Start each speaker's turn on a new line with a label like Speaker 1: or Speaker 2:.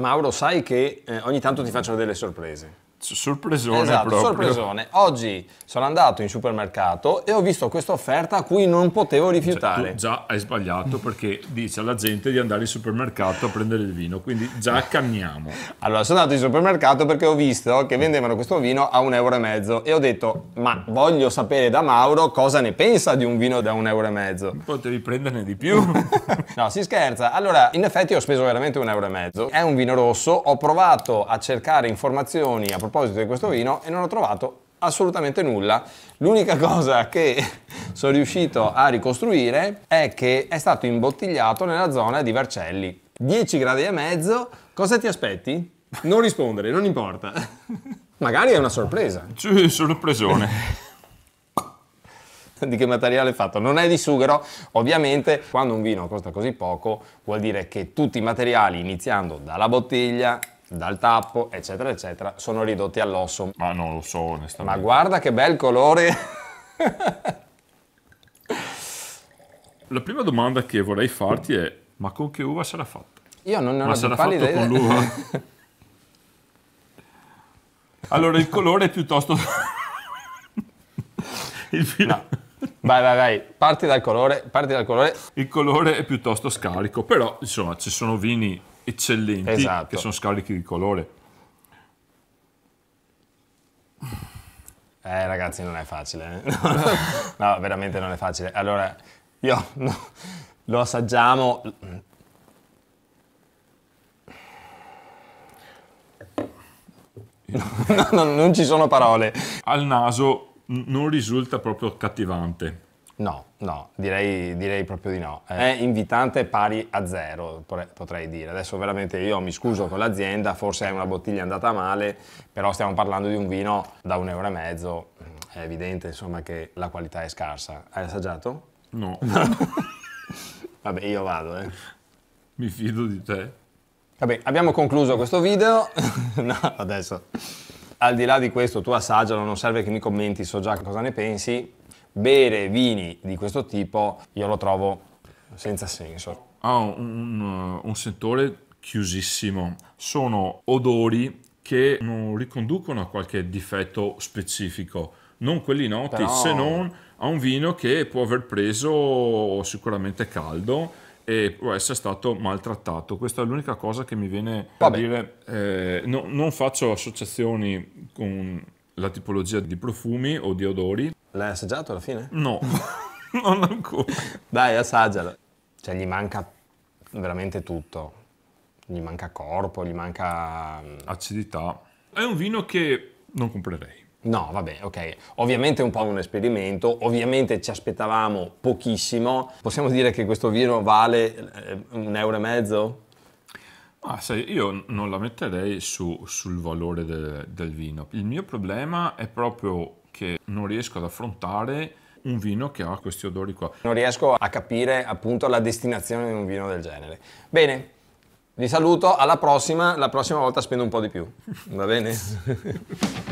Speaker 1: Mauro, sai che eh, ogni tanto ti faccio delle sorprese.
Speaker 2: Sorpresone esatto, proprio. sorpresone.
Speaker 1: Oggi sono andato in supermercato e ho visto questa offerta a cui non potevo cioè, rifiutare. Cioè, già hai sbagliato perché dice alla gente di andare in supermercato a prendere il vino, quindi già cambiamo. Allora, sono andato in supermercato perché ho visto che vendevano questo vino a un euro e mezzo e ho detto, ma voglio sapere da Mauro cosa ne pensa di un vino da un euro e mezzo. Potevi prenderne di più. no, si scherza. Allora, in effetti ho speso veramente un euro e mezzo. È un vino rosso, ho provato a cercare informazioni a proposito proposito di questo vino e non ho trovato assolutamente nulla. L'unica cosa che sono riuscito a ricostruire è che è stato imbottigliato nella zona di Vercelli. 10 gradi e mezzo, cosa ti aspetti? Non rispondere, non importa. Magari è una sorpresa. Sì, sorpresone. di che materiale è fatto, non è di sughero. Ovviamente quando un vino costa così poco vuol dire che tutti i materiali, iniziando dalla bottiglia, dal tappo, eccetera, eccetera, sono ridotti all'osso. Ma non lo so, onestamente. Ma guarda che bel colore!
Speaker 2: La prima domanda che vorrei farti è, ma con che uva sarà fatta?
Speaker 1: Io non ne ho ma sarà fatto idea. con l'uva?
Speaker 2: allora, il colore è piuttosto... il filo... No. Vai, vai, vai, parti dal colore, parti dal colore. Il colore è piuttosto scarico, però, insomma, ci sono vini eccellenti esatto. che sono scarichi di colore.
Speaker 1: Eh ragazzi non è facile, eh? no, no, veramente non è facile. Allora io no, lo assaggiamo. No, non ci sono parole. Al
Speaker 2: naso non risulta proprio cattivante.
Speaker 1: No, no, direi, direi, proprio di no. Eh, è invitante pari a zero, potrei dire. Adesso veramente io mi scuso con l'azienda, forse è una bottiglia andata male, però stiamo parlando di un vino da un euro e mezzo. È evidente insomma che la qualità è scarsa. Hai assaggiato? No. Vabbè, io vado, eh. Mi fido di te. Vabbè, abbiamo concluso questo video. no, adesso. Al di là di questo, tu assaggialo, non serve che mi commenti, so già cosa ne pensi bere vini di questo tipo io lo trovo senza senso.
Speaker 2: Ha un, un eh, sentore chiusissimo, sono odori che non riconducono a qualche difetto specifico, non quelli noti, Però... se non a un vino che può aver preso sicuramente caldo e può essere stato maltrattato. Questa è l'unica cosa che mi viene a dire. Eh, no, non faccio associazioni con la tipologia di
Speaker 1: profumi o di odori. L'hai assaggiato alla fine? No, non ancora. Dai, assaggialo. Cioè, gli manca veramente tutto. Gli manca corpo, gli manca... Mm, Acidità. È un vino che non comprerei. No, vabbè, ok. Ovviamente è un po' un esperimento, ovviamente ci aspettavamo pochissimo. Possiamo dire che questo vino vale eh, un euro e mezzo? Ah, sai, io
Speaker 2: non la metterei su, sul valore del, del vino. Il mio problema è proprio che non riesco ad affrontare un vino che ha questi odori qua. Non riesco a capire
Speaker 1: appunto la destinazione di un vino del genere. Bene, vi saluto, alla prossima, la prossima volta spendo un po' di più, va bene?